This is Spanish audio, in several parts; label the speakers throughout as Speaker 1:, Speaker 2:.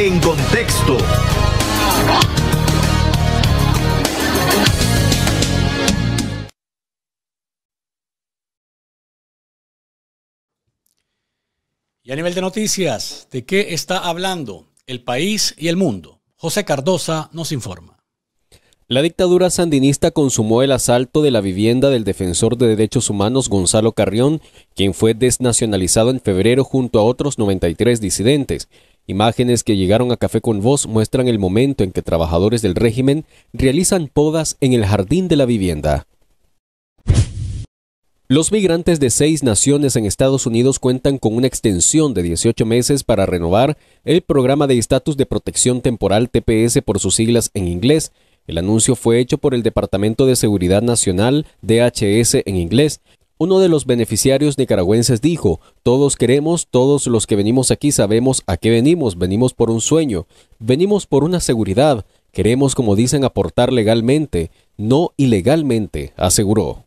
Speaker 1: En contexto.
Speaker 2: Y a nivel de noticias, ¿de qué está hablando el país y el mundo? José Cardosa nos informa.
Speaker 3: La dictadura sandinista consumó el asalto de la vivienda del defensor de derechos humanos Gonzalo Carrión, quien fue desnacionalizado en febrero junto a otros 93 disidentes. Imágenes que llegaron a Café con Voz muestran el momento en que trabajadores del régimen realizan podas en el jardín de la vivienda. Los migrantes de seis naciones en Estados Unidos cuentan con una extensión de 18 meses para renovar el programa de estatus de protección temporal TPS por sus siglas en inglés. El anuncio fue hecho por el Departamento de Seguridad Nacional DHS en inglés, uno de los beneficiarios nicaragüenses dijo, todos queremos, todos los que venimos aquí sabemos a qué venimos, venimos por un sueño, venimos por una seguridad, queremos, como dicen, aportar legalmente, no ilegalmente, aseguró.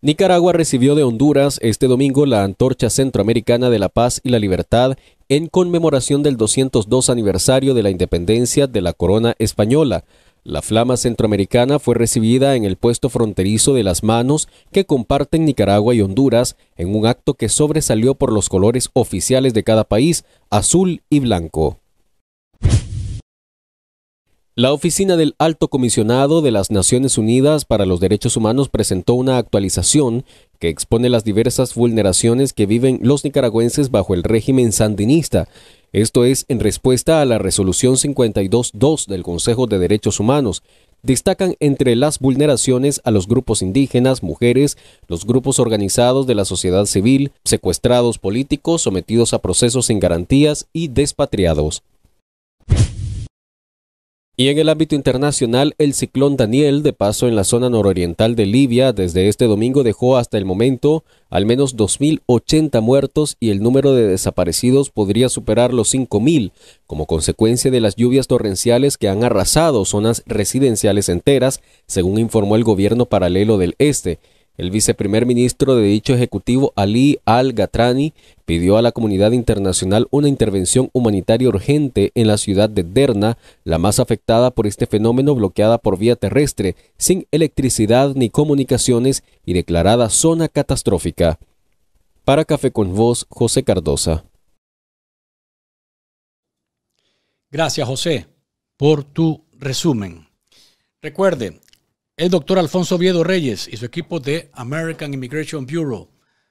Speaker 3: Nicaragua recibió de Honduras este domingo la Antorcha Centroamericana de la Paz y la Libertad en conmemoración del 202 aniversario de la independencia de la corona española. La flama centroamericana fue recibida en el puesto fronterizo de las manos que comparten Nicaragua y Honduras en un acto que sobresalió por los colores oficiales de cada país, azul y blanco. La Oficina del Alto Comisionado de las Naciones Unidas para los Derechos Humanos presentó una actualización que expone las diversas vulneraciones que viven los nicaragüenses bajo el régimen sandinista. Esto es en respuesta a la Resolución 52.2 del Consejo de Derechos Humanos. Destacan entre las vulneraciones a los grupos indígenas, mujeres, los grupos organizados de la sociedad civil, secuestrados políticos sometidos a procesos sin garantías y despatriados. Y en el ámbito internacional, el ciclón Daniel, de paso en la zona nororiental de Libia, desde este domingo dejó hasta el momento al menos 2.080 muertos y el número de desaparecidos podría superar los 5.000, como consecuencia de las lluvias torrenciales que han arrasado zonas residenciales enteras, según informó el gobierno paralelo del Este. El viceprimer ministro de dicho ejecutivo, Ali al ghatrani pidió a la comunidad internacional una intervención humanitaria urgente en la ciudad de Derna, la más afectada por este fenómeno bloqueada por vía terrestre, sin electricidad ni comunicaciones y declarada zona catastrófica. Para Café con Voz, José Cardosa.
Speaker 2: Gracias, José, por tu resumen. Recuerde, el doctor Alfonso Oviedo Reyes y su equipo de American Immigration Bureau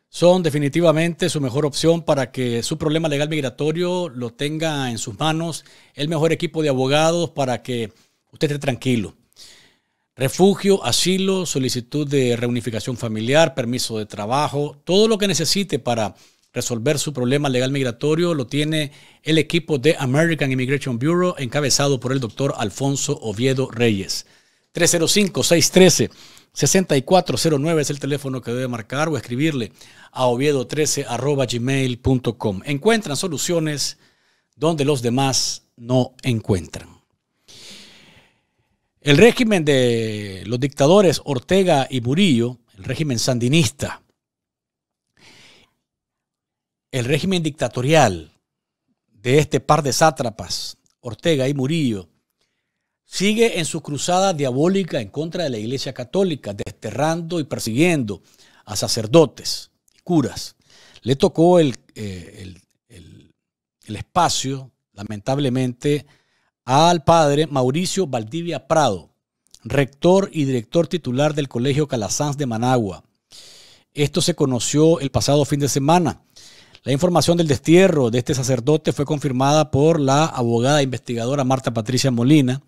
Speaker 2: son definitivamente su mejor opción para que su problema legal migratorio lo tenga en sus manos el mejor equipo de abogados para que usted esté tranquilo. Refugio, asilo, solicitud de reunificación familiar, permiso de trabajo, todo lo que necesite para resolver su problema legal migratorio lo tiene el equipo de American Immigration Bureau encabezado por el doctor Alfonso Oviedo Reyes. 305-613-6409 es el teléfono que debe marcar o escribirle a oviedo13.gmail.com. Encuentran soluciones donde los demás no encuentran. El régimen de los dictadores Ortega y Murillo, el régimen sandinista, el régimen dictatorial de este par de sátrapas, Ortega y Murillo, sigue en su cruzada diabólica en contra de la Iglesia Católica, desterrando y persiguiendo a sacerdotes y curas. Le tocó eh, el, espacio, lamentablemente, al padre Mauricio Valdivia Prado, rector y director titular del Colegio Calasanz de Managua. Esto se conoció el pasado fin de semana. La información del destierro de este sacerdote fue confirmada por la abogada e investigadora Marta Patricia Molina,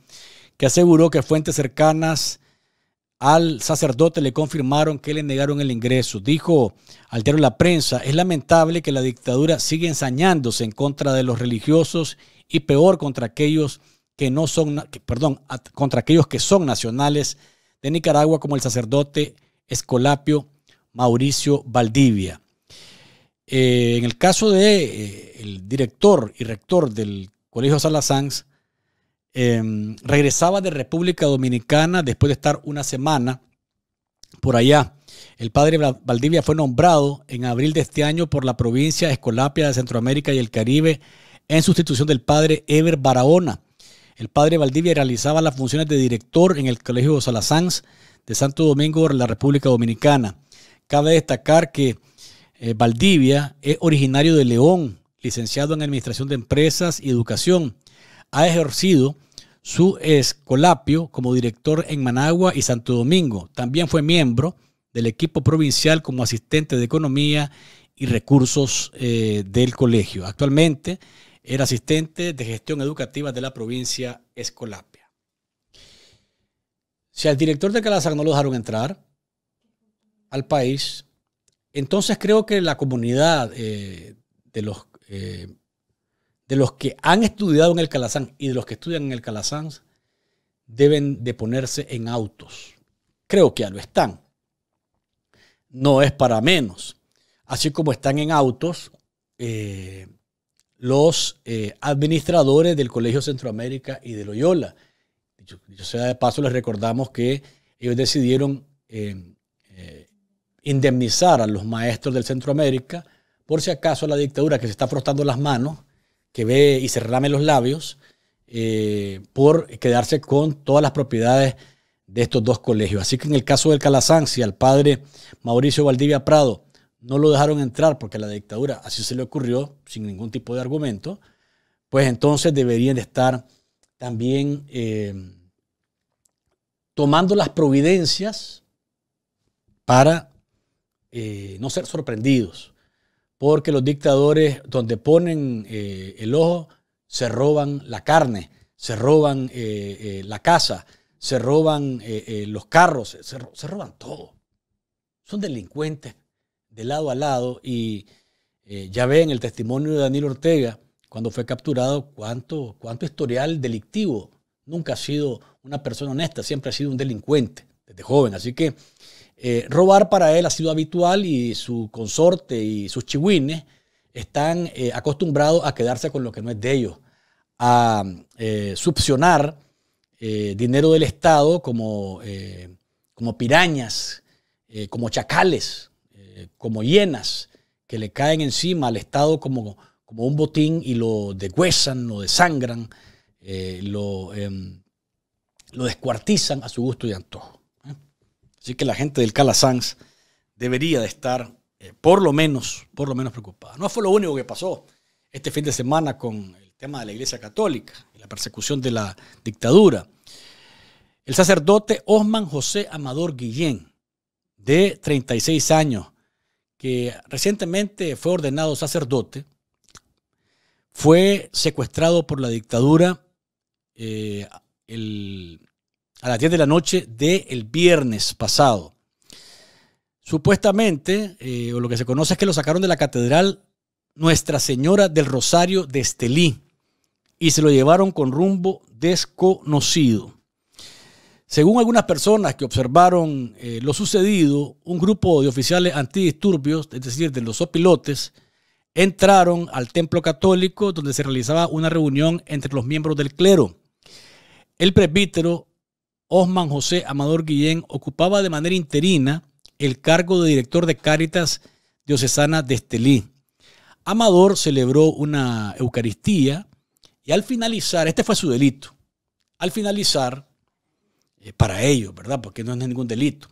Speaker 2: que aseguró que fuentes cercanas al sacerdote le confirmaron que le negaron el ingreso. Dijo Altero la prensa, es lamentable que la dictadura sigue ensañándose en contra de los religiosos y peor contra aquellos que no son, perdón, contra aquellos que son nacionales de Nicaragua como el sacerdote Escolapio Mauricio Valdivia. Eh, en el caso de eh, el director y rector del Colegio Salazans, Em, regresaba de República Dominicana después de estar una semana por allá. El padre Valdivia fue nombrado en abril de este año por la provincia Escolapia de Centroamérica y el Caribe en sustitución del padre Eber Barahona. El padre Valdivia realizaba las funciones de director en el Colegio Salazans de Santo Domingo, la República Dominicana. Cabe destacar que eh, Valdivia es originario de León, licenciado en Administración de Empresas y Educación ha ejercido su escolapio como director en Managua y Santo Domingo. También fue miembro del equipo provincial como asistente de economía y recursos eh, del colegio. Actualmente era asistente de gestión educativa de la provincia Escolapia. Si al director de Calazar no lo dejaron entrar al país, entonces creo que la comunidad eh, de los eh, de los que han estudiado en el Calazán y de los que estudian en el Calazán, deben de ponerse en autos. Creo que ya lo están. No es para menos. Así como están en autos eh, los eh, administradores del Colegio Centroamérica y de Loyola. de paso, les recordamos que ellos decidieron eh, indemnizar a los maestros del Centroamérica por si acaso la dictadura que se está frotando las manos que ve y se los labios eh, por quedarse con todas las propiedades de estos dos colegios. Así que en el caso del Calazán, si al padre Mauricio Valdivia Prado no lo dejaron entrar porque la dictadura así se le ocurrió, sin ningún tipo de argumento, pues entonces deberían de estar también eh, tomando las providencias para eh, no ser sorprendidos porque los dictadores, donde ponen eh, el ojo, se roban la carne, se roban eh, eh, la casa, se roban los carros, se, roban todo. Son delincuentes de lado a lado y ya ven el testimonio de Daniel Ortega cuando fue capturado, cuánto, cuánto historial delictivo. Nunca ha sido una persona honesta, siempre ha sido un delincuente desde joven. Así que eh, robar para él ha sido habitual y su consorte y sus chihuines están eh, acostumbrados a quedarse con lo que no es de ellos, a eh, eh dinero del Estado como, como pirañas, como chacales, como hienas que le caen encima al Estado como, como un botín y lo degüesan, lo desangran, lo, em, lo descuartizan a su gusto y antojo. Así que la gente del Cala debería de estar eh, por lo menos, por lo menos preocupada. No fue lo único que pasó este fin de semana con el tema de la Iglesia Católica y la persecución de la dictadura. El sacerdote Osman José Amador Guillén, de 36 años, que recientemente fue ordenado sacerdote, fue secuestrado por la dictadura eh, el a las 10 de la noche del viernes pasado. Supuestamente, eh, o lo que se conoce es que lo sacaron de la catedral Nuestra Señora del Rosario de Estelí y se lo llevaron con rumbo desconocido. Según algunas personas que observaron eh, lo sucedido, un grupo de oficiales antidisturbios, es decir, de los opilotes, entraron al templo católico donde se realizaba una reunión entre los miembros del clero. El presbítero Osman José Amador Guillén ocupaba de manera interina el cargo de director de Cáritas Diocesana de Estelí. Amador celebró una Eucaristía y al finalizar, este fue su delito, al finalizar, eh, para ellos, ¿verdad? Porque no es ningún delito,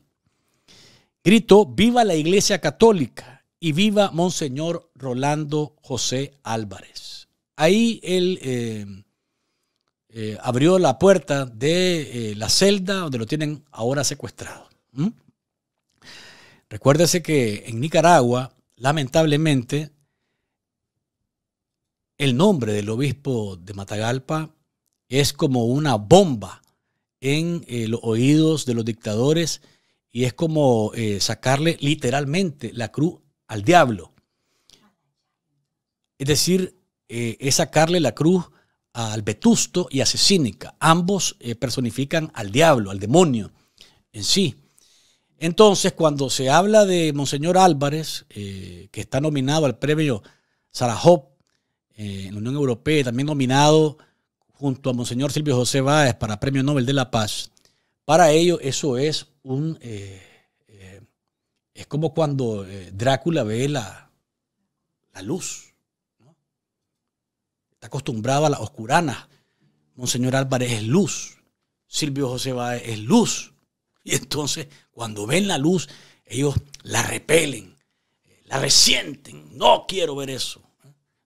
Speaker 2: gritó, viva la Iglesia Católica y viva Monseñor Rolando José Álvarez. Ahí él... Eh, eh, abrió la puerta de eh, la celda donde lo tienen ahora secuestrado. Recuérdese que en Nicaragua, lamentablemente, el nombre del obispo de Matagalpa es como una bomba en eh, los oídos de los dictadores y es como sacarle literalmente la cruz al diablo. Es decir, es sacarle la cruz al vetusto y a Cecínica. Ambos eh, personifican al diablo, al demonio en sí. Entonces, cuando se habla de Monseñor Álvarez, eh, que está nominado al premio Sarajop eh, en la Unión Europea, también nominado junto a Monseñor Silvio José Báez para Premio Nobel de la Paz, para ello eso es un... es como cuando Drácula ve la, la luz está acostumbrado a las oscurana. Monseñor Álvarez es luz. Silvio José Báez es luz. Y entonces, cuando ven la luz, ellos la repelen, la resienten. No quiero ver eso.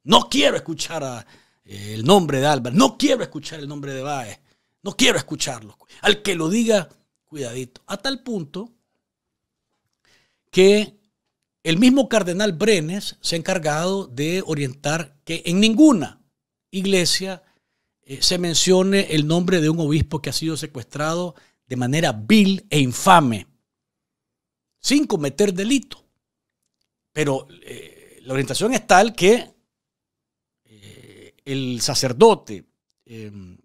Speaker 2: No quiero escuchar eh, el nombre de Álvarez. No quiero escuchar el nombre de Báez. No quiero escucharlo. Al que lo diga, cuidadito. A tal punto que el mismo cardenal Brenes se ha encargado de orientar que en ninguna iglesia eh, se mencione el nombre de un obispo que ha sido secuestrado de manera vil e infame, sin cometer delito. Pero eh, la orientación es tal que eh, el sacerdote em,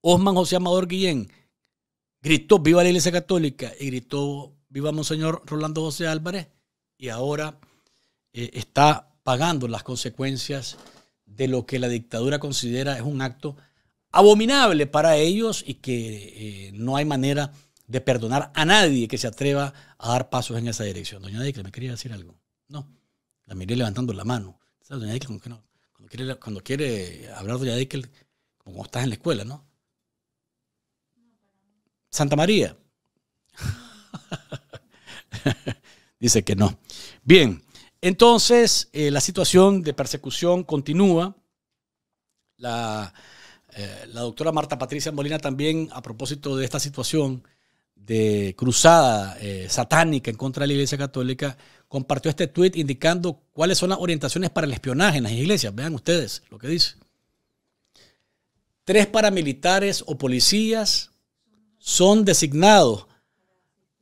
Speaker 2: Osman José Amador Guillén gritó viva la Iglesia Católica y gritó viva Monseñor Rolando José Álvarez y ahora está pagando las consecuencias de lo que la dictadura considera es un acto abominable para ellos y que eh, no hay manera de perdonar a nadie que se atreva a dar pasos en esa dirección. Doña Dicla, ¿me quería decir algo? No, la miré levantando la mano. ¿Sabes, doña Dicla, no? cuando, quiere, cuando quiere hablar doña Dicla, como estás en la escuela, ¿no? Santa María. Dice que no. Bien, entonces, eh, la situación de persecución continúa. Eh, la, doctora Marta Patricia Molina también, a propósito de esta situación de cruzada eh, satánica en contra de la Iglesia Católica, compartió este tuit indicando cuáles son las orientaciones para el espionaje en las iglesias. Vean ustedes lo que dice. Tres paramilitares o policías son designados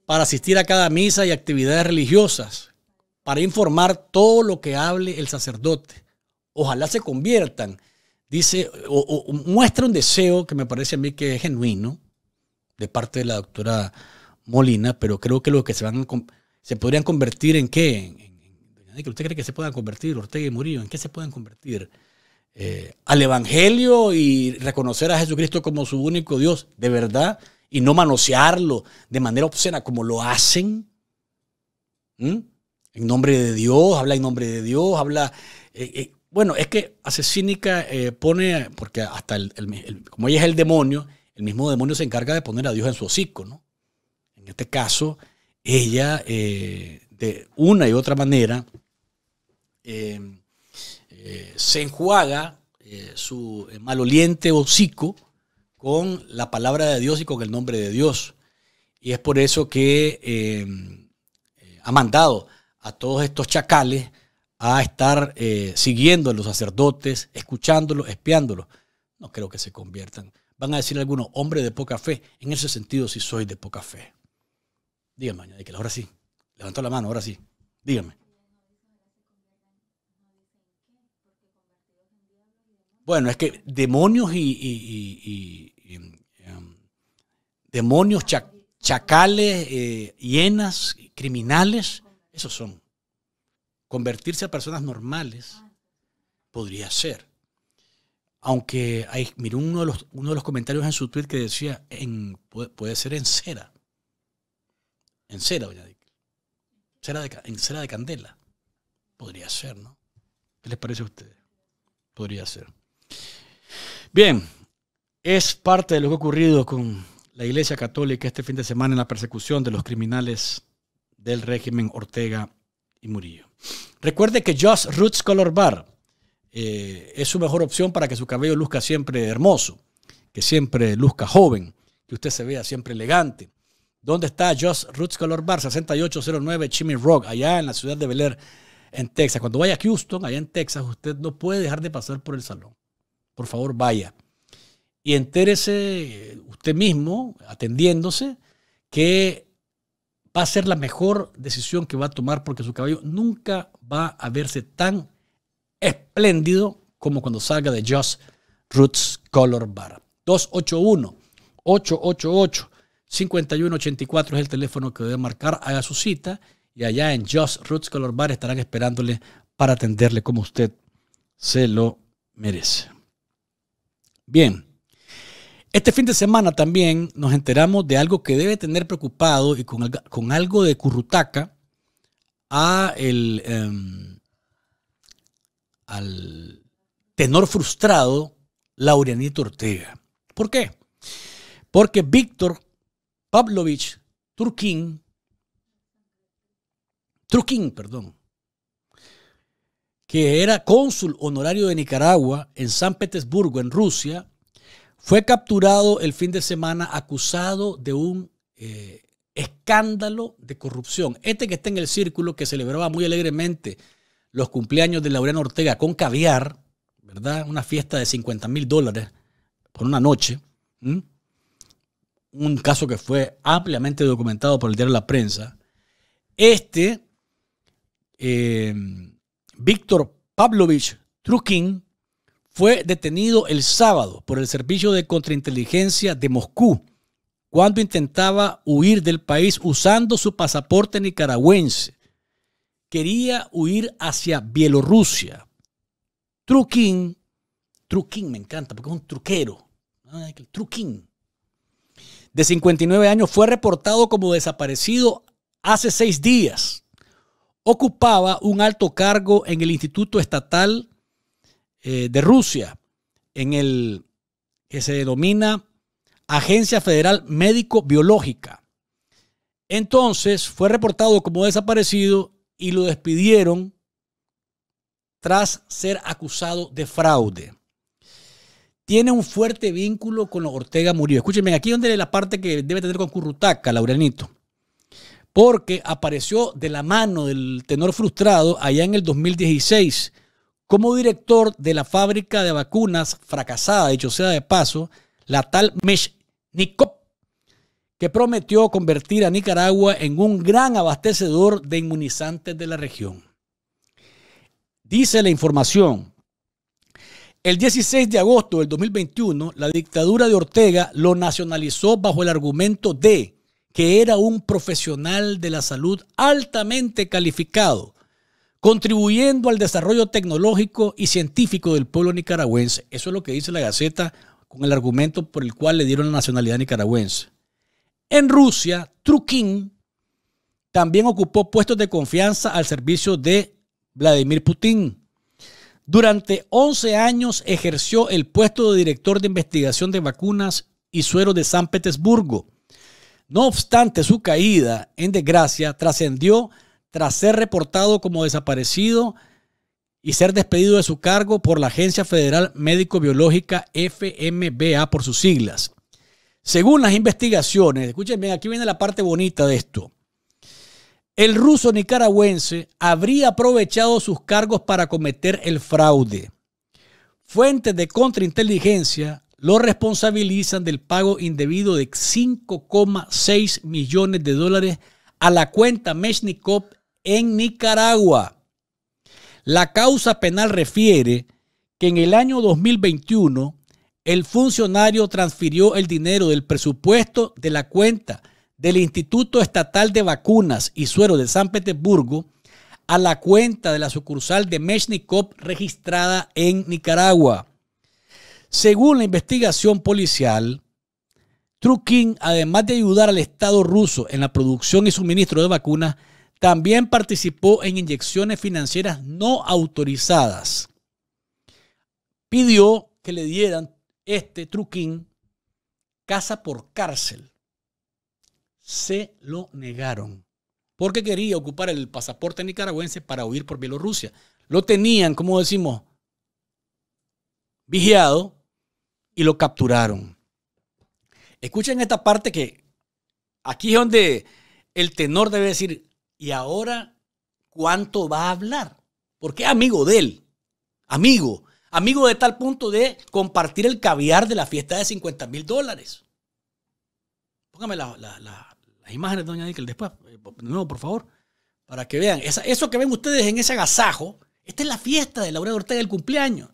Speaker 2: para asistir a cada misa y actividades religiosas para informar todo lo que hable el sacerdote. Ojalá se conviertan. Dice, o, muestra un deseo que me parece a mí que es genuino de parte de la doctora Molina, pero creo que lo que se van se podrían convertir en qué? ¿En, usted cree que se puedan convertir, Ortega y Murillo? ¿En qué se pueden convertir? Eh, al Evangelio y reconocer a Jesucristo como su único Dios, de verdad, y no manosearlo de manera obscena como lo hacen en nombre de Dios, habla en nombre de Dios, habla... Eh, eh, bueno, es que asesínica eh, pone, porque hasta como ella es el demonio, el mismo demonio se encarga de poner a Dios en su hocico, ¿no? En este caso, ella, de una y otra manera, se enjuaga su maloliente hocico con la palabra de Dios y con el nombre de Dios. Y es por eso que ha mandado a todos estos chacales a estar eh, siguiendo a los sacerdotes, escuchándolos, espiándolos. No creo que se conviertan. Van a decir algunos, hombre de poca fe. En ese sentido, si sí soy de poca fe. Díganme, que ahora sí. Levantó la mano, ahora sí. Dígame. Bueno, es que demonios y, em, em, demonios, chacales, eh, hienas, criminales, esos son. Convertirse a personas normales ah. podría ser. Aunque hay, uno de, los, comentarios en su tweet que decía, puede, ser en cera. En cera, doña en cera de candela. Podría ser, ¿no? ¿Qué les parece a ustedes? Podría ser. Bien, es parte de lo que ha ocurrido con la Iglesia Católica este fin de semana en la persecución de los criminales del régimen Ortega y Murillo. Recuerde que Just Roots Color Bar eh, es su mejor opción para que su cabello luzca siempre hermoso, que siempre luzca joven, que usted se vea siempre elegante. ¿Dónde está Just Roots Color Bar? 6809 Chimney Rock, allá en la ciudad de Bel en Texas. Cuando vaya a Houston, allá en Texas, usted no puede dejar de pasar por el salón. Por favor, vaya. Y entérese usted mismo, atendiéndose, que va a ser la mejor decisión que va a tomar porque su caballo nunca va a verse tan espléndido como cuando salga de Just Roots Color Bar. 281-888-5184 es el teléfono que debe marcar, haga su cita y allá en Just Roots Color Bar estarán esperándole para atenderle como usted se lo merece. Bien. Este fin de semana también nos enteramos de algo que debe tener preocupado y con, algo de currutaca a el, em, al tenor frustrado Laureanito Ortega. ¿Por qué? Porque Víctor Pavlovich Turquín, Turquín, perdón, que era cónsul honorario de Nicaragua en San Petersburgo, en Rusia, fue capturado el fin de semana acusado de un eh, escándalo de corrupción. Este que está en el círculo que celebraba muy alegremente los cumpleaños de Laureano Ortega con caviar, ¿verdad? Una fiesta de 50 mil dólares por una noche. Un caso que fue ampliamente documentado por el diario La Prensa. Este, eh, Víctor Pavlovich Trukin, fue detenido el sábado por el Servicio de Contrainteligencia de Moscú cuando intentaba huir del país usando su pasaporte nicaragüense. Quería huir hacia Bielorrusia. Truquín, Truquín me encanta porque es un truquero. Trukin, De 59 años fue reportado como desaparecido hace seis días. Ocupaba un alto cargo en el Instituto Estatal eh, de Rusia, en el que se denomina Agencia Federal Médico Biológica. Entonces fue reportado como desaparecido y lo despidieron tras ser acusado de fraude. Tiene un fuerte vínculo con Ortega Murillo. Escúchenme, aquí donde la parte que debe tener con Currutaca, Laureanito. Porque apareció de la mano del tenor frustrado allá en el 2016 como director de la fábrica de vacunas fracasada, dicho sea de paso, la tal Meshnikov, que prometió convertir a Nicaragua en un gran abastecedor de inmunizantes de la región. Dice la información, el 16 de agosto del 2021, la dictadura de Ortega lo nacionalizó bajo el argumento de que era un profesional de la salud altamente calificado contribuyendo al desarrollo tecnológico y científico del pueblo nicaragüense. Eso es lo que dice la Gaceta con el argumento por el cual le dieron la nacionalidad nicaragüense. En Rusia, Trukin también ocupó puestos de confianza al servicio de Vladimir Putin. Durante 11 años ejerció el puesto de director de investigación de vacunas y suero de San Petersburgo. No obstante, su caída en desgracia trascendió tras ser reportado como desaparecido y ser despedido de su cargo por la Agencia Federal Médico-Biológica FMBA por sus siglas. Según las investigaciones, escuchen bien, aquí viene la parte bonita de esto. El ruso nicaragüense habría aprovechado sus cargos para cometer el fraude. Fuentes de contrainteligencia lo responsabilizan del pago indebido de 5,6 millones de dólares a la cuenta Meshnikov en Nicaragua. La causa penal refiere que en el año 2021 el funcionario transfirió el dinero del presupuesto de la cuenta del Instituto Estatal de Vacunas y Suero de San Petersburgo a la cuenta de la sucursal de Mechnikov registrada en Nicaragua. Según la investigación policial, Trukin, además de ayudar al Estado ruso en la producción y suministro de vacunas, también participó en inyecciones financieras no autorizadas. Pidió que le dieran este truquín casa por cárcel. Se lo negaron porque quería ocupar el pasaporte nicaragüense para huir por Bielorrusia. Lo tenían, como decimos, vigiado y lo capturaron. Escuchen esta parte que aquí es donde el tenor debe decir, y ahora, ¿cuánto va a hablar? Porque es amigo de él. Amigo. Amigo de tal punto de compartir el caviar de la fiesta de 50 mil dólares. Póngame las imágenes, doña Nickel, después. nuevo, por favor. Para que vean. eso que ven ustedes en ese agasajo. Esta es la fiesta de Laura Ortega del cumpleaños.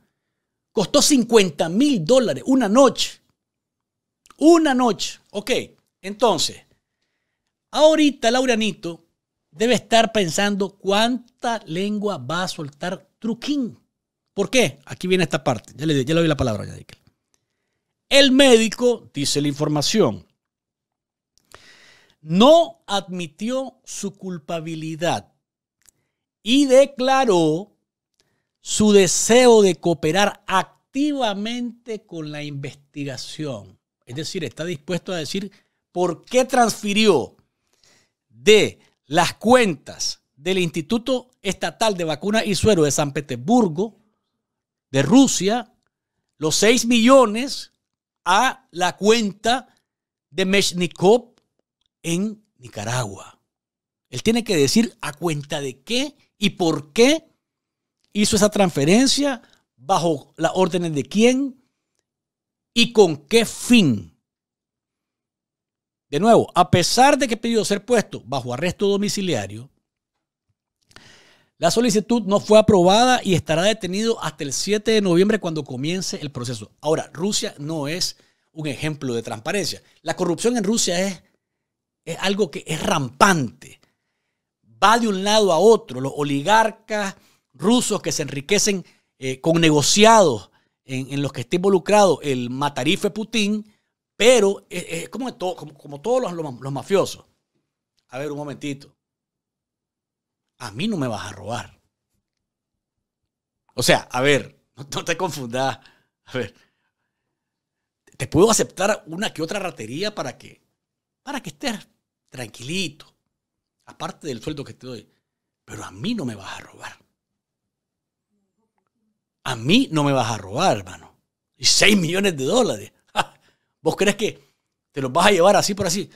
Speaker 2: Costó 50 mil dólares una noche. Una noche. Ok, entonces, ahorita Laureanito debe estar pensando cuánta lengua va a soltar Truquín. ¿Por qué? Aquí viene esta parte. Ya le, ya doy la palabra, El médico, dice la información, no admitió su culpabilidad y declaró su deseo de cooperar activamente con la investigación. Es decir, está dispuesto a decir por qué transfirió de las cuentas del Instituto Estatal de Vacunas y Suero de San Petersburgo, de Rusia, los 6 millones a la cuenta de Meshnikov en Nicaragua. Él tiene que decir a cuenta de qué y por qué hizo esa transferencia, bajo las órdenes de quién y con qué fin. De nuevo, a pesar de que pidió ser puesto bajo arresto domiciliario, la solicitud no fue aprobada y estará detenido hasta el 7 de noviembre cuando comience el proceso. Ahora, Rusia no es un ejemplo de transparencia. La corrupción en Rusia es, algo que es rampante. Va de un lado a otro. Los oligarcas rusos que se enriquecen eh, con negociados en, en, los que está involucrado el matarife Putin pero es, eh, eh, como, todo, como, todos los, los, mafiosos. A ver, un momentito. A mí no me vas a robar. O sea, a ver, no, te confundas. A ver, te puedo aceptar una que otra ratería para que, para que estés tranquilito, aparte del sueldo que te doy. Pero a mí no me vas a robar. A mí no me vas a robar, hermano. Y 6 millones de dólares. ¿Vos crees que te los vas a llevar así por así?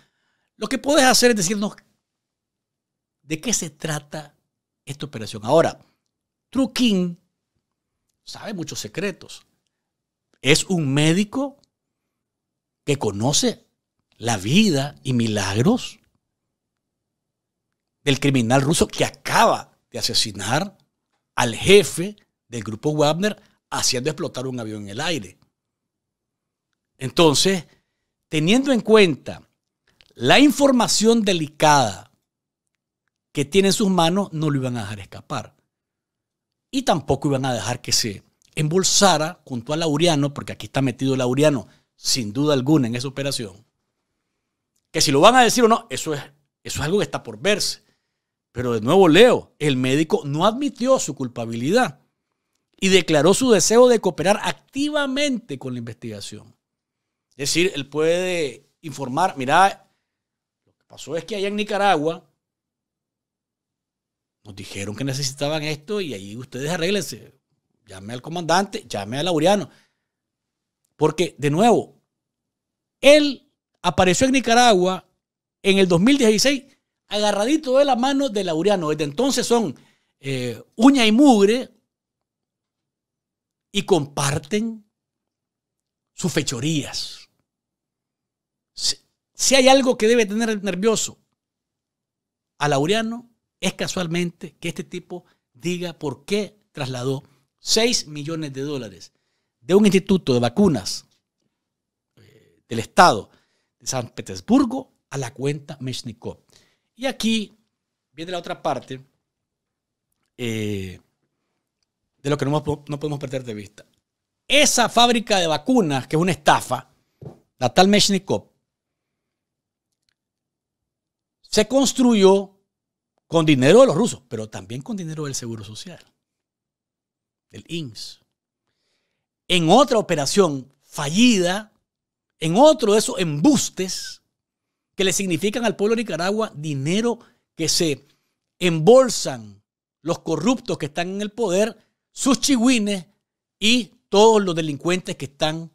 Speaker 2: Lo que puedes hacer es decirnos de qué se trata esta operación. Ahora, Trukin sabe muchos secretos. Es un médico que conoce la vida y milagros del criminal ruso que acaba de asesinar al jefe del grupo Wagner haciendo explotar un avión en el aire. Entonces, teniendo en cuenta la información delicada que tiene en sus manos, no lo iban a dejar escapar. Y tampoco iban a dejar que se embolsara junto a Laureano, porque aquí está metido Lauriano sin duda alguna, en esa operación. Que si lo van a decir o no, eso es, eso es algo que está por verse. Pero de nuevo leo, el médico no admitió su culpabilidad y declaró su deseo de cooperar activamente con la investigación. Es decir, él puede informar, mira, lo que pasó es que allá en Nicaragua nos dijeron que necesitaban esto y ahí ustedes arréglense. Llame al comandante, llame a Laureano. Porque, de nuevo, él apareció en Nicaragua en el 2016 agarradito de la mano de Laureano. Desde entonces son eh, uña y mugre y comparten sus fechorías. Si hay algo que debe tener nervioso a Laureano, es casualmente que este tipo diga por qué trasladó 6 millones de dólares de un instituto de vacunas eh, del Estado de San Petersburgo a la cuenta Mechnikov. Y aquí viene la otra parte eh, de lo que no, no podemos perder de vista. Esa fábrica de vacunas, que es una estafa, la tal Meshnikov, se construyó con dinero de los rusos, pero también con dinero del Seguro Social, del INS, En otra operación fallida, en otro de esos embustes que le significan al pueblo de Nicaragua dinero que se embolsan los corruptos que están en el poder, sus chihuines y todos los delincuentes que están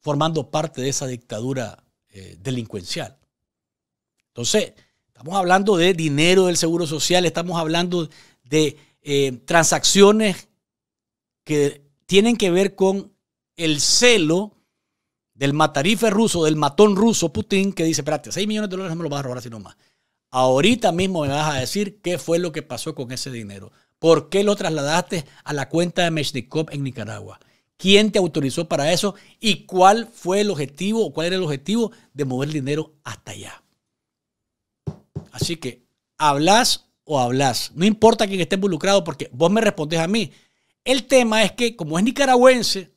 Speaker 2: formando parte de esa dictadura eh, delincuencial. Entonces, Estamos hablando de dinero del Seguro Social, estamos hablando de eh, transacciones que tienen que ver con el celo del matarife ruso, del matón ruso Putin, que dice, espérate, 6 millones de dólares no me lo vas a robar así nomás. Ahorita mismo me vas a decir qué fue lo que pasó con ese dinero. ¿Por qué lo trasladaste a la cuenta de Mechnikov en Nicaragua? ¿Quién te autorizó para eso? ¿Y cuál fue el objetivo o cuál era el objetivo de mover dinero hasta allá? Así que hablas o hablas. No importa quién esté involucrado porque vos me respondes a mí. El tema es que como es nicaragüense,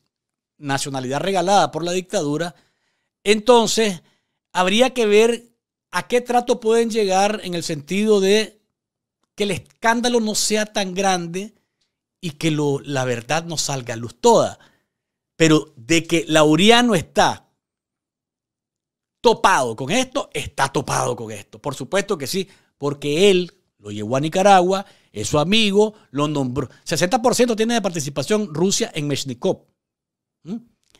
Speaker 2: nacionalidad regalada por la dictadura, entonces habría que ver a qué trato pueden llegar en el sentido de que el escándalo no sea tan grande y que la verdad no salga a luz toda. Pero de que Lauriano está topado con esto, está topado con esto. Por supuesto que sí, porque él lo llevó a Nicaragua, es su amigo, lo nombró. 60% tiene de participación Rusia en Meshnikov.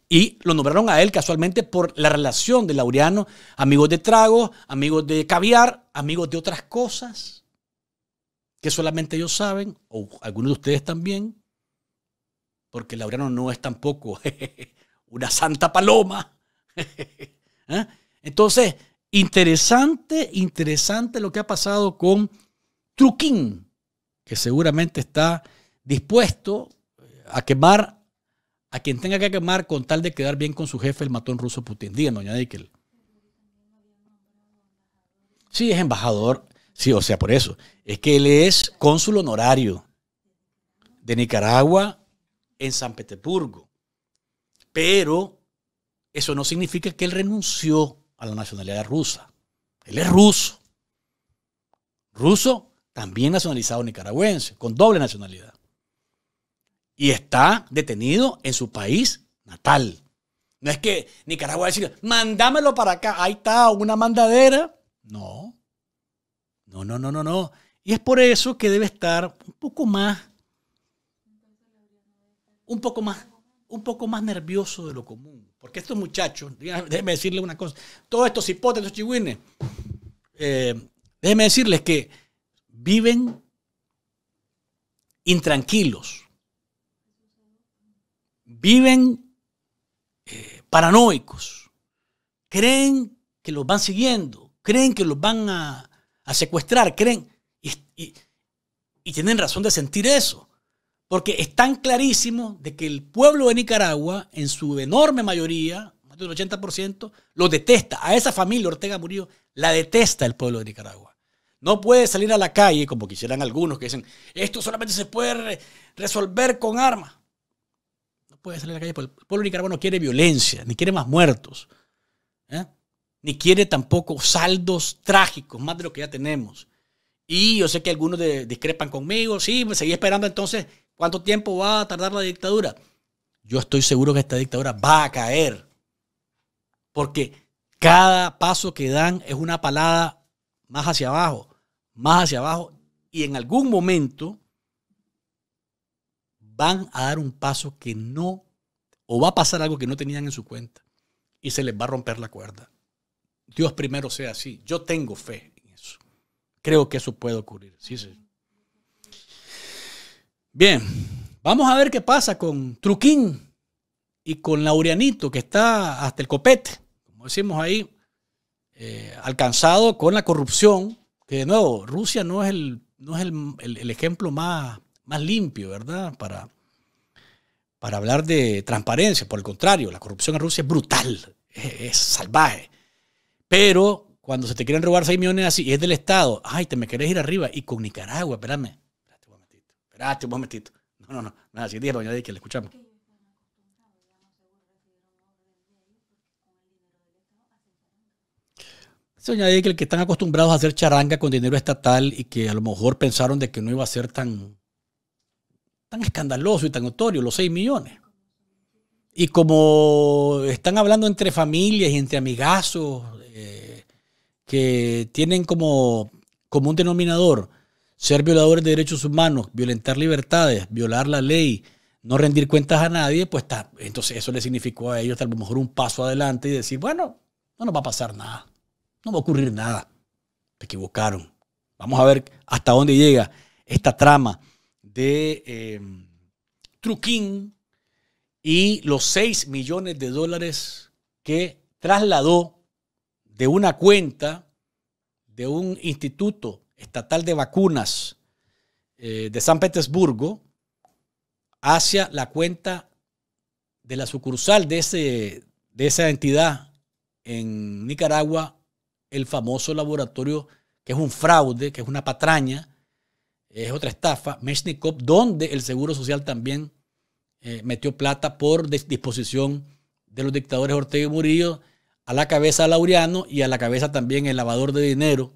Speaker 2: Y lo nombraron a él casualmente por la relación de Laureano, amigos de trago, amigos de caviar, amigos de otras cosas que solamente ellos saben, o algunos de ustedes también, porque Laureano no es tampoco una santa paloma. ¿Eh? Entonces, interesante, interesante lo que ha pasado con Truquín, que seguramente está dispuesto eh, a quemar a quien tenga que quemar con tal de quedar bien con su jefe, el matón ruso Putin. Dígame, doña Dickel. Sí, es embajador. Sí, o sea, por eso. Es que él es cónsul honorario de Nicaragua en San Petersburgo. Pero eso no significa que él renunció a la nacionalidad rusa. Él es ruso. Ruso, también nacionalizado nicaragüense, con doble nacionalidad. Y está detenido en su país natal. No es que Nicaragua mandámelo para acá, ahí está una mandadera. No. No, no, no, no, no. Y es por eso que debe estar un poco más, un poco más, un poco más nervioso de lo común. Porque estos muchachos, déjeme decirles una cosa, todos estos hipótesis chihuines, eh, decirles que viven intranquilos, viven eh, paranoicos, creen que los van siguiendo, creen que los van a, secuestrar, creen y tienen razón de sentir eso. Porque están clarísimo de que el pueblo de Nicaragua, en su enorme mayoría, más del 80%, lo detesta. A esa familia Ortega Murillo la detesta el pueblo de Nicaragua. No puede salir a la calle, como quisieran algunos que dicen, esto solamente se puede resolver con armas. No puede salir a la calle porque el pueblo de Nicaragua no quiere violencia, ni quiere más muertos, ¿eh? ni quiere tampoco saldos trágicos, más de lo que ya tenemos. Y yo sé que algunos discrepan conmigo, sí, me seguí esperando entonces ¿Cuánto tiempo va a tardar la dictadura? Yo estoy seguro que esta dictadura va a caer. Porque cada paso que dan es una palada más hacia abajo, más hacia abajo. Y en algún momento van a dar un paso que no, o va a pasar algo que no tenían en su cuenta. Y se les va a romper la cuerda. Dios primero sea así. Yo tengo fe en eso. Creo que eso puede ocurrir. Sí, sí. Bien, vamos a ver qué pasa con Truquín y con Laureanito, que está hasta el copete, como decimos ahí, eh, alcanzado con la corrupción, que de nuevo, Rusia no es el, el, ejemplo más, más limpio, ¿verdad? Para, para hablar de transparencia. Por el contrario, la corrupción en Rusia es brutal, es, es salvaje. Pero cuando se te quieren robar 6 millones así y es del Estado, ay, te me querés ir arriba. Y con Nicaragua, espérame. Gracias, un momentito. No, no, no, nada, Sí, dígalo, doña le escuchamos. Doña el que están acostumbrados a hacer charanga con dinero estatal y que a lo mejor pensaron de que no iba a ser tan, tan escandaloso y tan notorio, los 6 millones. Y como están hablando entre familias y entre amigazos, eh, que tienen como, como un denominador ser violadores de derechos humanos, violentar libertades, violar la ley, no rendir cuentas a nadie, pues está. Entonces eso le significó a ellos tal lo mejor un paso adelante y decir, bueno, no nos va a pasar nada, no va a ocurrir nada. Se equivocaron. Vamos a ver hasta dónde llega esta trama de eh, Truquín y los 6 millones de dólares que trasladó de una cuenta de un instituto estatal de vacunas eh, de San Petersburgo hacia la cuenta de la sucursal de, ese, de esa entidad en Nicaragua, el famoso laboratorio que es un fraude, que es una patraña, es otra estafa, Meshnikov, donde el Seguro Social también eh, metió plata por disposición de los dictadores Ortega y Murillo, a la cabeza de Laureano y a la cabeza también el lavador de dinero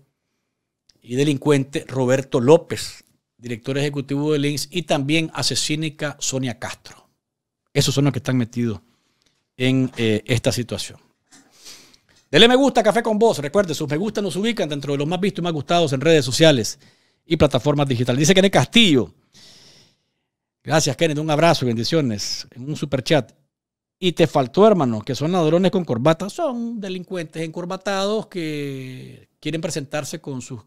Speaker 2: y delincuente Roberto López, director ejecutivo de Links y también asesínica Sonia Castro. Esos son los que están metidos en eh, esta situación. Dele me gusta Café con Vos. Recuerde, sus me gusta nos ubican dentro de los más vistos y más gustados en redes sociales y plataformas digitales. Dice Kenneth Castillo. Gracias, Kenneth. Un abrazo y bendiciones. En un super chat. Y te faltó, hermano, que son ladrones con corbata. Son delincuentes encorbatados que quieren presentarse con sus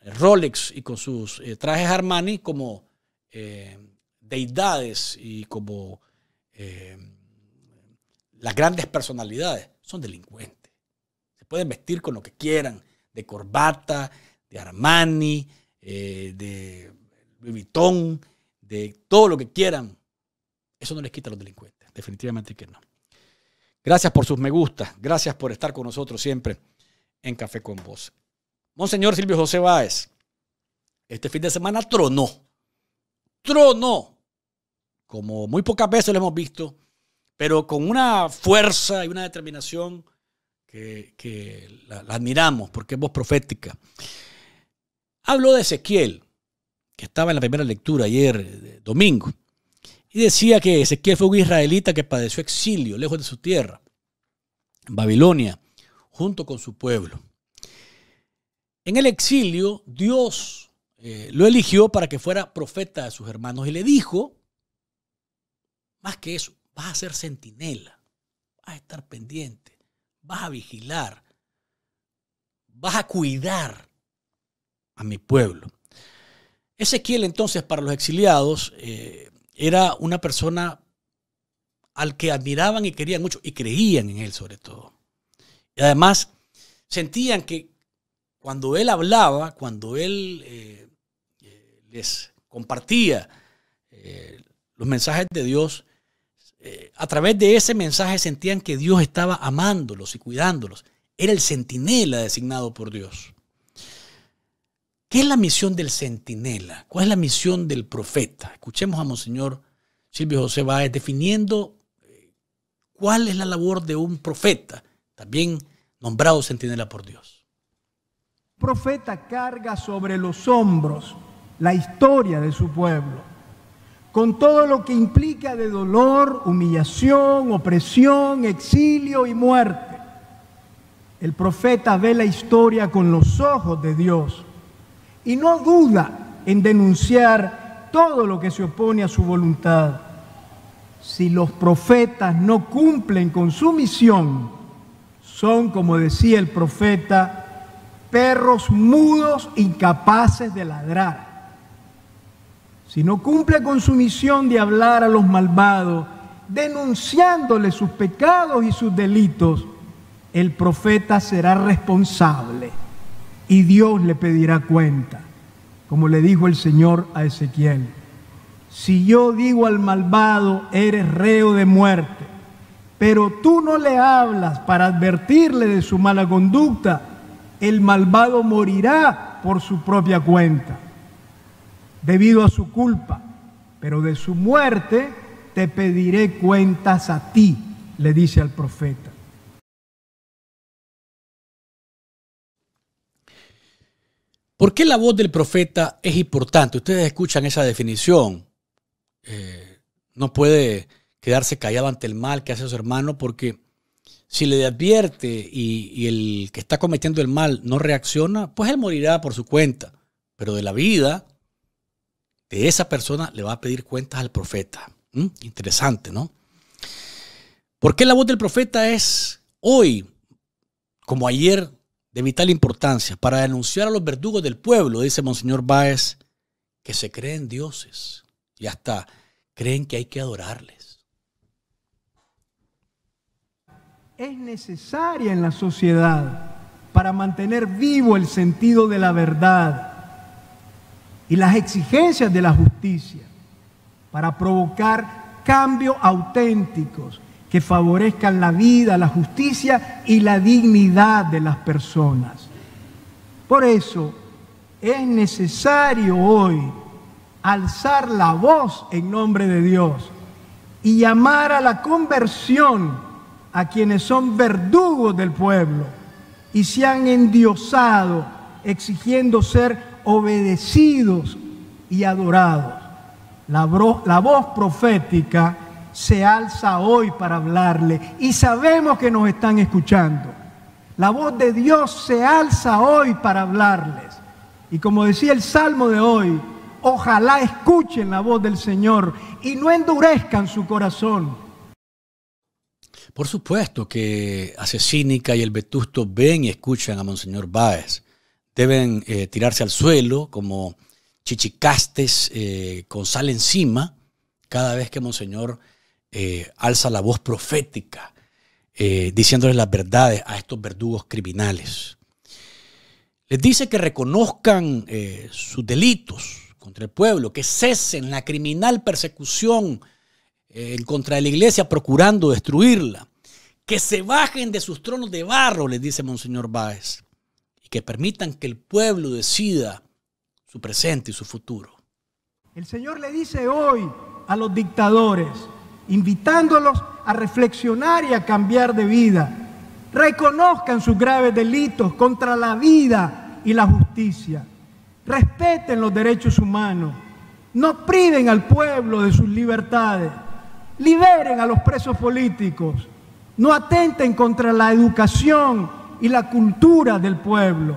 Speaker 2: eh, Rolex y con sus eh, trajes Armani como eh, deidades y como las grandes personalidades. Son delincuentes. Se pueden vestir con lo que quieran, de corbata, de Armani, de Louis de todo lo que quieran. Eso no les quita a los delincuentes, definitivamente que no. Gracias por sus me gusta, gracias por estar con nosotros siempre en Café con Vos. Monseñor Silvio José Báez, este fin de semana tronó. Tronó. Como muy pocas veces lo hemos visto, pero con una fuerza y una determinación que, la, la, admiramos porque es voz profética. Habló de Ezequiel, que estaba en la primera lectura ayer, eh, domingo, y decía que Ezequiel fue un israelita que padeció exilio lejos de su tierra, en Babilonia, junto con su pueblo. En el exilio, Dios eh, lo eligió para que fuera profeta de sus hermanos y le dijo, más que eso, vas a ser centinela, vas a estar pendiente, vas a vigilar, vas a cuidar a mi pueblo. Ezequiel entonces para los exiliados eh, era una persona al que admiraban y querían mucho y creían en él sobre todo. Y además sentían que cuando él hablaba, cuando él eh, eh, les compartía eh, los mensajes de Dios, a través de ese mensaje sentían que Dios estaba amándolos y cuidándolos. Era el centinela designado por Dios. ¿Qué es la misión del centinela? ¿Cuál es la misión del profeta? Escuchemos a Monseñor Silvio José Báez definiendo cuál es la labor de un profeta, también nombrado centinela por Dios
Speaker 1: profeta carga sobre los hombros la historia de su pueblo, con todo lo que implica de dolor, humillación, opresión, exilio y muerte. El profeta ve la historia con los ojos de Dios y no duda en denunciar todo lo que se opone a su voluntad. Si los profetas no cumplen con su misión, son, como decía el profeta, perros mudos incapaces de ladrar. Si no cumple con su misión de hablar a los malvados, denunciándoles sus pecados y sus delitos, el profeta será responsable y Dios le pedirá cuenta, como le dijo el Señor a Ezequiel. Si yo digo al malvado, eres reo de muerte, pero tú no le hablas para advertirle de su mala conducta, el malvado morirá por su propia cuenta, debido a su culpa, pero de su muerte te pediré cuentas a ti, le dice al profeta. ¿Por qué la
Speaker 2: voz del profeta es importante? Ustedes escuchan esa definición. Eh, no puede quedarse callado ante el mal que hace su hermano porque si le advierte y, el que está cometiendo el mal no reacciona, pues él morirá por su cuenta. Pero de la vida de esa persona le va a pedir cuentas al profeta. ¿Mm? Interesante, ¿no? Porque la voz del profeta es hoy, como ayer, de vital importancia para denunciar a los verdugos del pueblo, dice Monseñor Báez, que se creen dioses y hasta creen que hay que adorarles.
Speaker 1: es necesaria en la sociedad para mantener vivo el sentido de la verdad y las exigencias de la justicia, para provocar cambios auténticos que favorezcan la vida, la justicia y la dignidad de las personas. Por eso es necesario hoy alzar la voz en nombre de Dios y llamar a la conversión a quienes son verdugos del pueblo y se han endiosado exigiendo ser obedecidos y adorados. La, voz profética se alza hoy para hablarle y sabemos que nos están escuchando. La voz de Dios se alza hoy para hablarles. Y como decía el salmo de hoy, ojalá escuchen la voz del Señor y no endurezcan su corazón por supuesto
Speaker 2: que Asesínica y el Vetusto ven y escuchan a Monseñor Báez. Deben eh, tirarse al suelo como chichicastes eh, con sal encima cada vez que Monseñor eh, alza la voz profética diciéndoles las verdades a estos verdugos criminales. Les dice que reconozcan sus delitos contra el pueblo, que cesen la criminal persecución eh, en contra de la iglesia procurando destruirla. Que se bajen de sus tronos de barro, les dice Monseñor Báez, y que permitan que el pueblo decida su presente y su futuro.
Speaker 1: El Señor le dice hoy a los dictadores, invitándolos a reflexionar y a cambiar de vida. Reconozcan sus graves delitos contra la vida y la justicia. Respeten los derechos humanos. No priven al pueblo de sus libertades. Liberen a los presos políticos. No atenten contra la educación y la cultura del pueblo.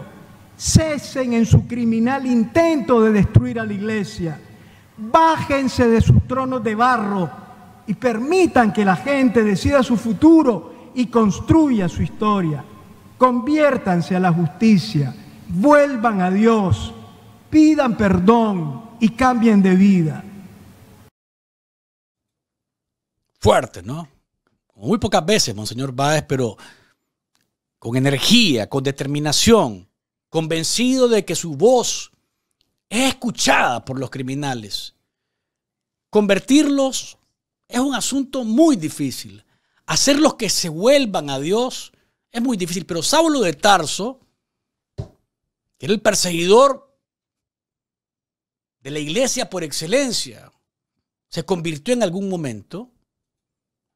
Speaker 1: Cesen en su criminal intento de destruir a la iglesia. Bájense de sus tronos de barro y permitan que la gente decida su futuro y construya su historia. Conviértanse a la justicia, vuelvan a Dios, pidan perdón y cambien de vida.
Speaker 2: fuerte, ¿no? Muy pocas veces, Monseñor Báez, pero con energía, con determinación, convencido de que su voz es escuchada por los criminales. Convertirlos es un asunto muy difícil. Hacerlos que se vuelvan a Dios es muy difícil, pero Saulo de Tarso, que era el perseguidor de la iglesia por excelencia, se convirtió en algún momento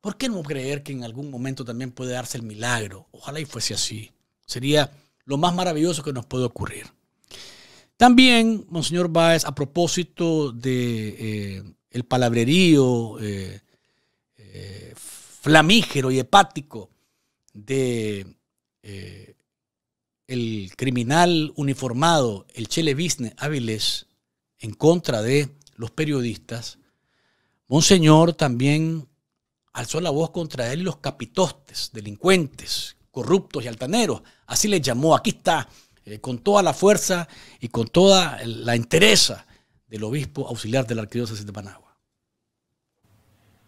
Speaker 2: ¿Por qué no creer que en algún momento también puede darse el milagro? Ojalá y fuese así. Sería lo más maravilloso que nos puede ocurrir. También, Monseñor Báez, a propósito de eh, el palabrerío eh, eh, flamígero y hepático de el criminal uniformado, el Chele Bisne Áviles, en contra de los periodistas, Monseñor también alzó la voz contra él y los capitostes, delincuentes, corruptos y altaneros. Así le llamó, aquí está, eh, con toda la fuerza y con toda la entereza del obispo auxiliar de la arquidiócesis de Panagua.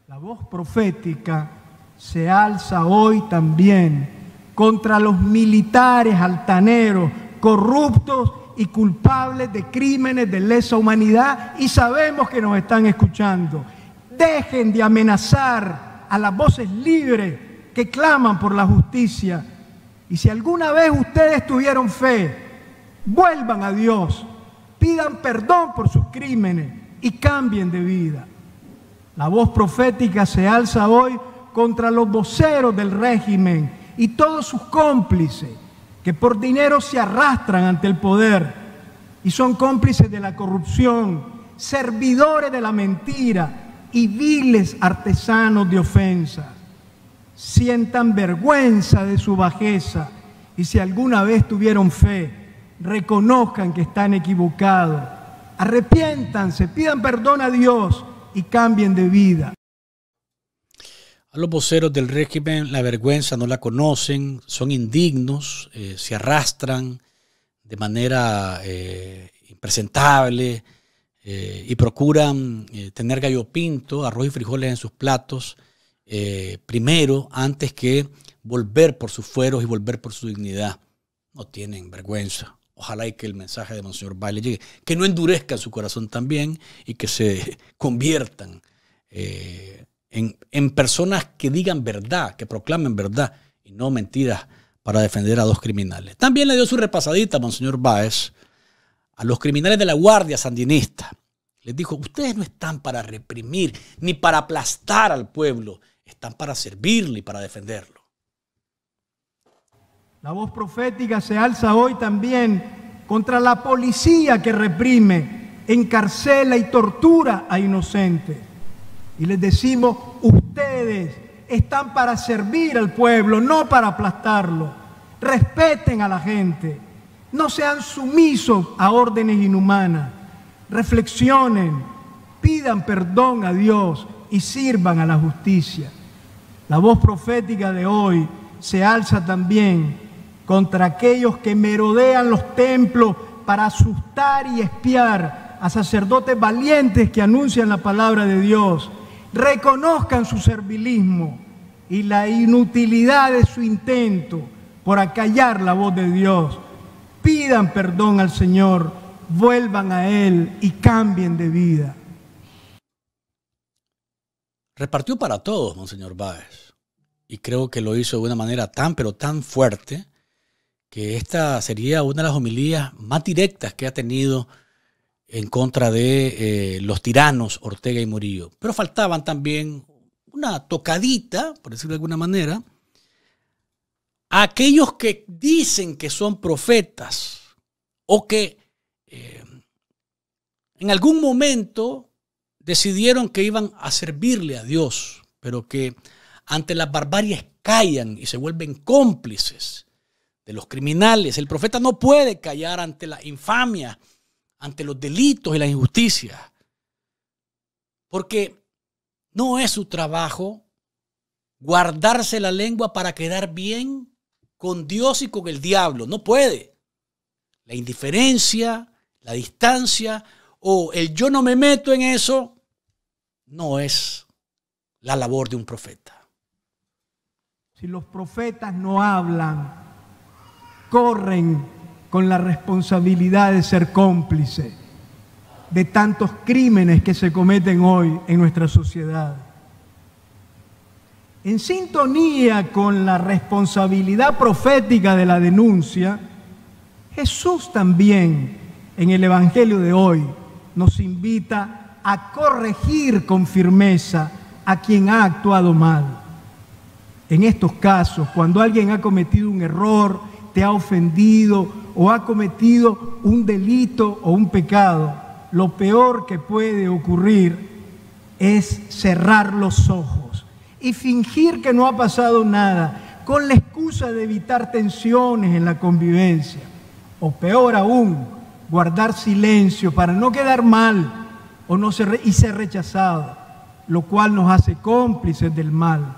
Speaker 1: La voz profética se alza hoy también contra los militares altaneros, corruptos y culpables de crímenes de lesa humanidad y sabemos que nos están escuchando. Dejen de amenazar a las voces libres que claman por la justicia. Y si alguna vez ustedes tuvieron fe, vuelvan a Dios, pidan perdón por sus crímenes y cambien de vida. La voz profética se alza hoy contra los voceros del régimen y todos sus cómplices que por dinero se arrastran ante el poder y son cómplices de la corrupción, servidores de la mentira, y viles artesanos de ofensa. Sientan vergüenza de su bajeza y si alguna vez tuvieron fe, reconozcan que están equivocados. Arrepiéntanse, pidan perdón a Dios y cambien de vida.
Speaker 2: A los voceros del régimen la vergüenza no la conocen, son indignos, eh, se arrastran de manera eh, impresentable, eh, y procuran eh, tener gallo pinto, arroz y frijoles en sus platos eh, primero antes que volver por sus fueros y volver por su dignidad. No tienen vergüenza. Ojalá y que el mensaje de Monseñor le llegue, que no endurezca su corazón también y que se conviertan en, en personas que digan verdad, que proclamen verdad y no mentiras para defender a dos criminales. También le dio su repasadita a Monseñor Báez a los criminales de la Guardia Sandinista. Les dijo, ustedes no están para reprimir ni para aplastar al pueblo, están para servirle y para defenderlo.
Speaker 1: La voz profética se alza hoy también contra la policía que reprime, encarcela y tortura a inocentes. Y les decimos, ustedes están para servir al pueblo, no para aplastarlo. Respeten a la gente no sean sumisos a órdenes inhumanas. Reflexionen, pidan perdón a Dios y sirvan a la justicia. La voz profética de hoy se alza también contra aquellos que merodean los templos para asustar y espiar a sacerdotes valientes que anuncian la palabra de Dios. Reconozcan su servilismo y la inutilidad de su intento por acallar la voz de Dios pidan perdón al Señor, vuelvan a Él y cambien de vida.
Speaker 2: Repartió para todos, Monseñor Báez, y creo que lo hizo de una manera tan, pero tan fuerte, que esta sería una de las homilías más directas que ha tenido en contra de eh, los tiranos Ortega y Murillo. Pero faltaban también una tocadita, por decirlo de alguna manera, aquellos que dicen que son profetas o que eh, en algún momento decidieron que iban a servirle a Dios, pero que ante las barbarias callan y se vuelven cómplices de los criminales. El profeta no puede callar ante la infamia, ante los delitos y la injusticia, porque no es su trabajo guardarse la lengua para quedar bien con Dios y con el diablo. No puede. La indiferencia, la distancia o el yo no me meto en eso no es la labor de un profeta.
Speaker 1: Si los profetas no hablan, corren con la responsabilidad de ser cómplices de tantos crímenes que se cometen hoy en nuestra sociedad en sintonía con la responsabilidad profética de la denuncia, Jesús también en el Evangelio de hoy nos invita a corregir con firmeza a quien ha actuado mal. En estos casos, cuando alguien ha cometido un error, te ha ofendido o ha cometido un delito o un pecado, lo peor que puede ocurrir es cerrar los ojos y fingir que no ha pasado nada, con la excusa de evitar tensiones en la convivencia, o peor aún, guardar silencio para no quedar mal o no y ser rechazado, lo cual nos hace cómplices del mal.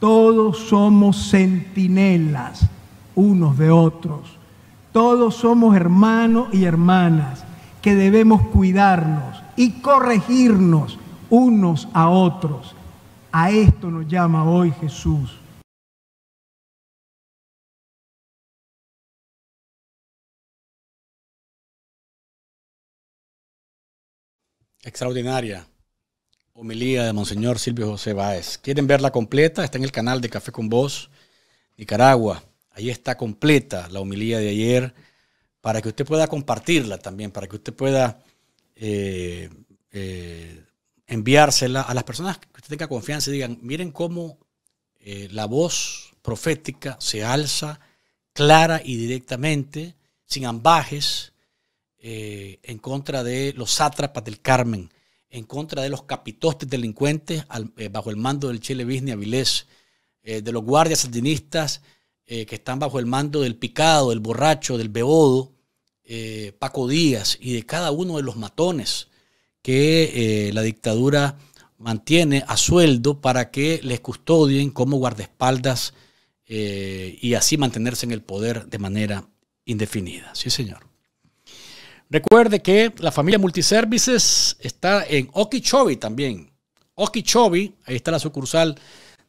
Speaker 1: Todos somos centinelas unos de otros. Todos somos hermanos y hermanas que debemos cuidarnos y corregirnos unos a otros a esto nos llama hoy Jesús. Extraordinaria homilía de Monseñor
Speaker 2: Silvio José Báez. ¿Quieren verla completa? Está en el canal de Café con Voz, Nicaragua. Ahí está completa la homilía de ayer para que usted pueda compartirla también, para que usted pueda eh, eh, enviársela a las personas que usted tenga confianza y digan, miren cómo eh, la voz profética se alza clara y directamente, sin ambajes, eh, en contra de los sátrapas del Carmen, en contra de los capitostes delincuentes eh, bajo el mando del Chile bisni Avilés, de los guardias sandinistas que están bajo el mando del Picado, del Borracho, del Beodo, Paco Díaz y de cada uno de los matones que eh, la dictadura mantiene a sueldo para que les custodien como guardaespaldas eh, y así mantenerse en el poder de manera indefinida. Sí, señor. Recuerde que la familia Multiservices está en Okeechobee también. Okeechobee, ahí está la sucursal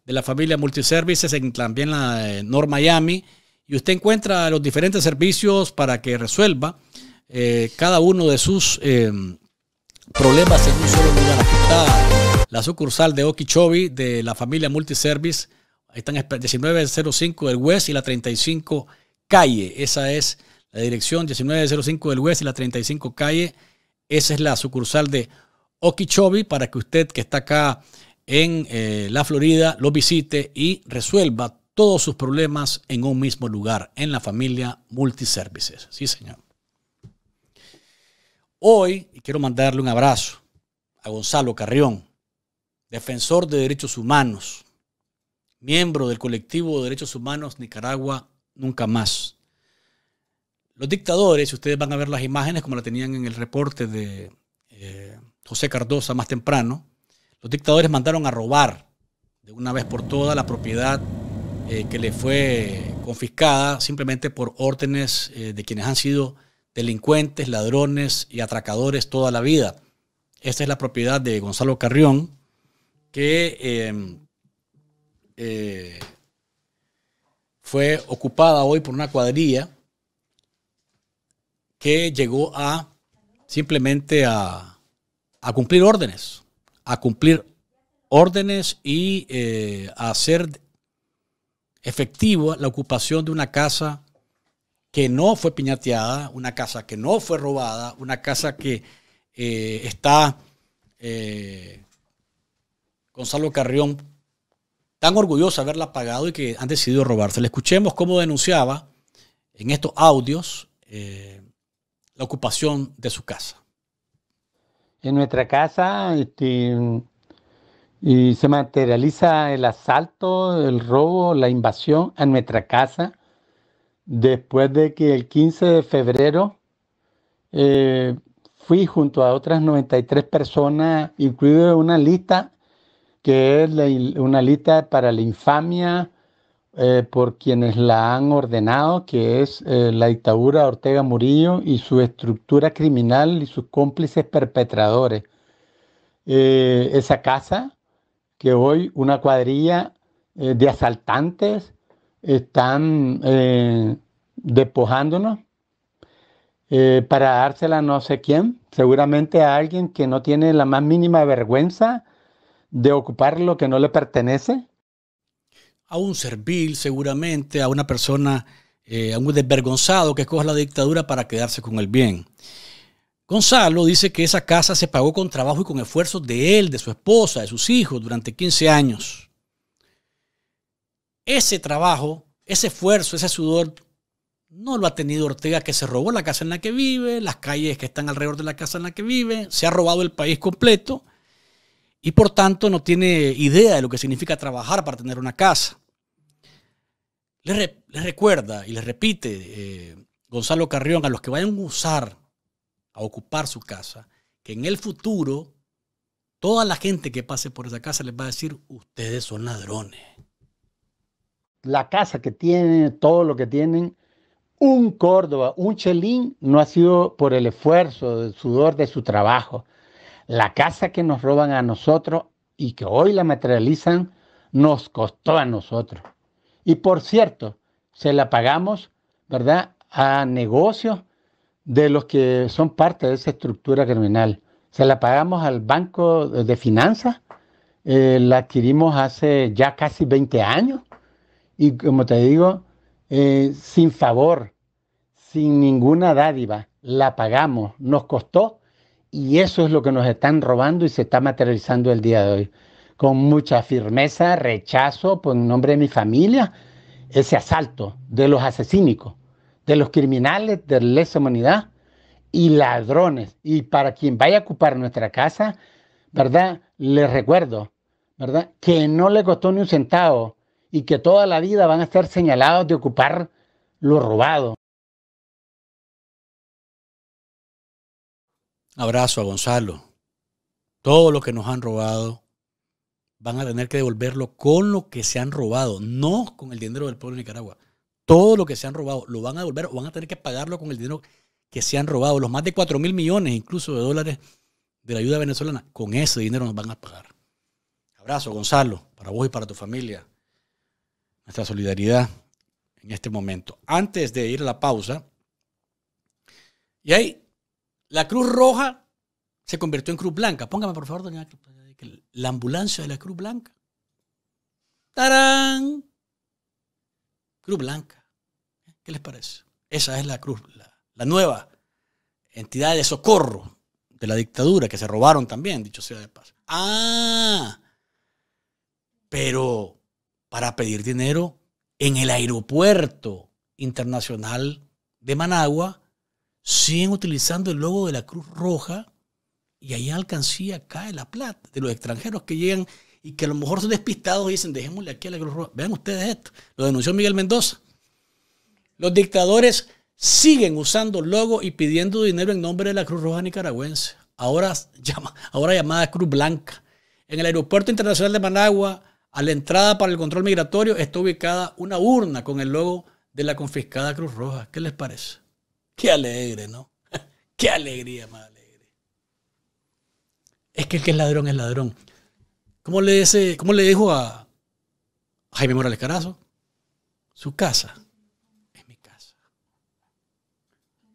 Speaker 2: de la familia Multiservices en también la North Miami. Y usted encuentra los diferentes servicios para que resuelva eh, cada uno de sus em, problemas en un solo lugar. Aquí está la sucursal de Okeechobee de la familia Multiservice. Ahí están 1905 del West y la 35 calle. Esa es la dirección 1905 del West y la 35 calle. Esa es la sucursal de Okeechobee para que usted que está acá en eh, la Florida lo visite y resuelva todos sus problemas en un mismo lugar, en la familia Multiservices. Sí, señor. Hoy, y quiero mandarle un abrazo a Gonzalo Carrión, defensor de derechos humanos, miembro del colectivo de derechos humanos Nicaragua Nunca Más. Los dictadores, ustedes van a ver las imágenes como la tenían en el reporte de eh, José Cardosa más temprano, los dictadores mandaron a robar de una vez por todas la propiedad eh, que le fue confiscada simplemente por órdenes eh, de quienes han sido delincuentes, ladrones y atracadores toda la vida. Esta es la propiedad de Gonzalo Carrión, que em, eh, fue ocupada hoy por una cuadrilla que llegó a simplemente a, cumplir órdenes, a cumplir órdenes y eh, a hacer efectiva la ocupación de una casa que no fue piñateada, una casa que no fue robada, una casa que eh, está eh, Gonzalo Carrión tan orgulloso de haberla pagado y que han decidido robarse. Le Escuchemos cómo
Speaker 4: denunciaba en estos audios
Speaker 2: eh, la ocupación de su
Speaker 4: casa. En nuestra casa este, y se materializa el asalto, el robo, la invasión a nuestra casa después de que el 15 de febrero eh, fui junto a otras 93 personas, incluido una lista que es una lista para la infamia eh, por quienes la han ordenado, que es eh, la dictadura Ortega Murillo y su estructura criminal y sus cómplices perpetradores. esa casa que hoy una cuadrilla de asaltantes están eh, despojándonos eh, para dársela a no sé quién, seguramente a alguien que no tiene la más mínima vergüenza de ocupar lo que no le pertenece.
Speaker 2: A un servil, seguramente, a una persona, eh, a un desvergonzado que escoja la dictadura para quedarse con el bien. Gonzalo dice que esa casa se pagó con trabajo y con esfuerzos de él, de su esposa, de sus hijos durante 15 años ese trabajo, ese esfuerzo, ese sudor, no lo ha tenido Ortega, que se robó la casa en la que vive, las calles que están alrededor de la casa en la que vive, se ha robado el país completo y por tanto no tiene idea de lo que significa trabajar para tener una casa. Les, recuerda y les repite eh, Gonzalo Carrión a los que vayan a usar, a ocupar su casa, que en el futuro toda la gente que pase por esa casa les va a
Speaker 4: decir, ustedes son ladrones la casa que tienen, todo lo que tienen, un Córdoba, un Chelín, no ha sido por el esfuerzo, el sudor de su trabajo. La casa que nos roban a nosotros y que hoy la materializan, nos costó a nosotros. Y por cierto, se la pagamos, ¿verdad?, a negocios de los que son parte de esa estructura criminal. Se la pagamos al Banco de Finanzas, eh, la adquirimos hace ya casi 20 años y como te digo, eh, sin favor, sin ninguna dádiva, la pagamos, nos costó y eso es lo que nos están robando y se está materializando el día de hoy. Con mucha firmeza, rechazo por nombre de mi familia ese asalto de los asesínicos, de los criminales de lesa humanidad y ladrones. Y para quien vaya a ocupar nuestra casa, ¿verdad? Les recuerdo, ¿verdad? Que no le costó ni un centavo y que toda la vida van a estar señalados de ocupar lo robado.
Speaker 2: Abrazo a Gonzalo. Todo lo que nos han robado van a tener que devolverlo con lo que se han robado, no con el dinero del pueblo de Nicaragua. Todo lo que se han robado lo van a devolver o van a tener que pagarlo con el dinero que se han robado, los más de 4 mil millones incluso de dólares de la ayuda venezolana, con ese dinero nos van a pagar. Abrazo, Gonzalo, para vos y para tu familia nuestra solidaridad en este momento. Antes de ir a la pausa, y ahí, la Cruz Roja se convirtió en Cruz Blanca. Póngame, por favor, doña, la ambulancia de la Cruz Blanca. ¡Tarán! Cruz Blanca. ¿Qué les parece? Esa es la Cruz, la, nueva entidad de socorro de la dictadura que se robaron también, dicho sea de paz Ah, pero para pedir dinero en el aeropuerto internacional de Managua, siguen utilizando el logo de la Cruz Roja y ahí alcancía cae la plata de los extranjeros que llegan y que a lo mejor son despistados y dicen, dejémosle aquí a la Cruz Roja. Vean ustedes esto, lo denunció Miguel Mendoza. Los dictadores siguen usando logo y pidiendo dinero en nombre de la Cruz Roja nicaragüense, ahora, llama, ahora llamada Cruz Blanca. En el aeropuerto internacional de Managua, a la entrada para el control migratorio está ubicada una urna con el logo de la confiscada Cruz Roja. ¿Qué les parece? Qué alegre, ¿no? Qué alegría más alegre. Es que el que es ladrón es ladrón. ¿Cómo le, dice, le dijo a Jaime Morales Carazo? Su casa es mi casa.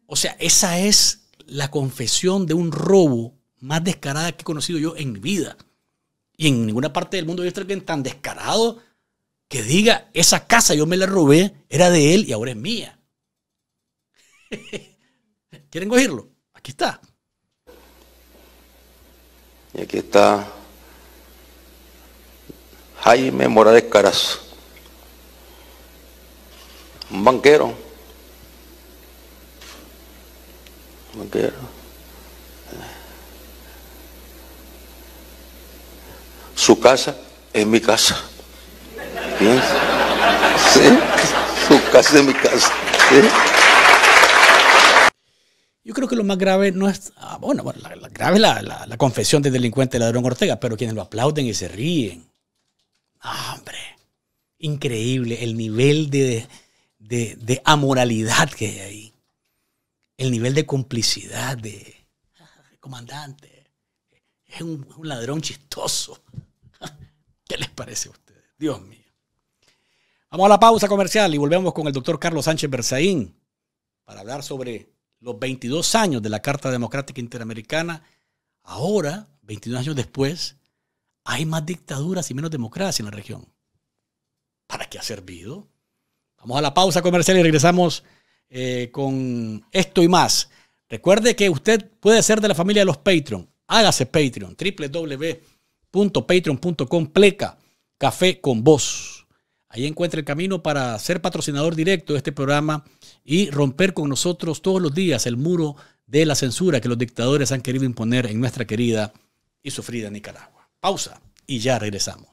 Speaker 2: O sea, esa es la confesión de un robo más descarada que he conocido yo en mi vida. Y en ninguna parte del mundo he visto a alguien tan descarado que diga, esa casa yo me la robé, era de él y ahora es mía. ¿Quieren cogerlo? Aquí está.
Speaker 4: Y aquí está Jaime Morales Carazo, un banquero, un banquero Su casa es mi casa. Su casa es mi casa.
Speaker 2: Yo creo que lo más grave no es, ah, bueno, bueno la, grave es la, confesión del delincuente ladrón Ortega, pero quienes lo aplauden y se ríen. Ah, hombre, increíble el nivel de, amoralidad que hay ahí. El nivel de complicidad de, ah, comandante, es un ladrón chistoso. ¿Qué les
Speaker 1: parece a ustedes?
Speaker 2: Dios mío. Vamos a la pausa comercial y volvemos con el doctor Carlos Sánchez Berzaín para hablar sobre los 22 años de la Carta Democrática Interamericana. Ahora, 22 años después, hay más dictaduras y menos democracia en la región. ¿Para qué ha servido? Vamos a la pausa comercial y regresamos eh, con esto y más. Recuerde que usted puede ser de la familia de los Patreon. Hágase Patreon, www .patreon.com pleca café con vos. Ahí encuentra el camino para ser patrocinador directo de este programa y romper con nosotros todos los días el muro de la censura que los dictadores han querido imponer en nuestra querida y sufrida Nicaragua. Pausa y ya regresamos.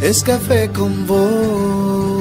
Speaker 1: es café con vos.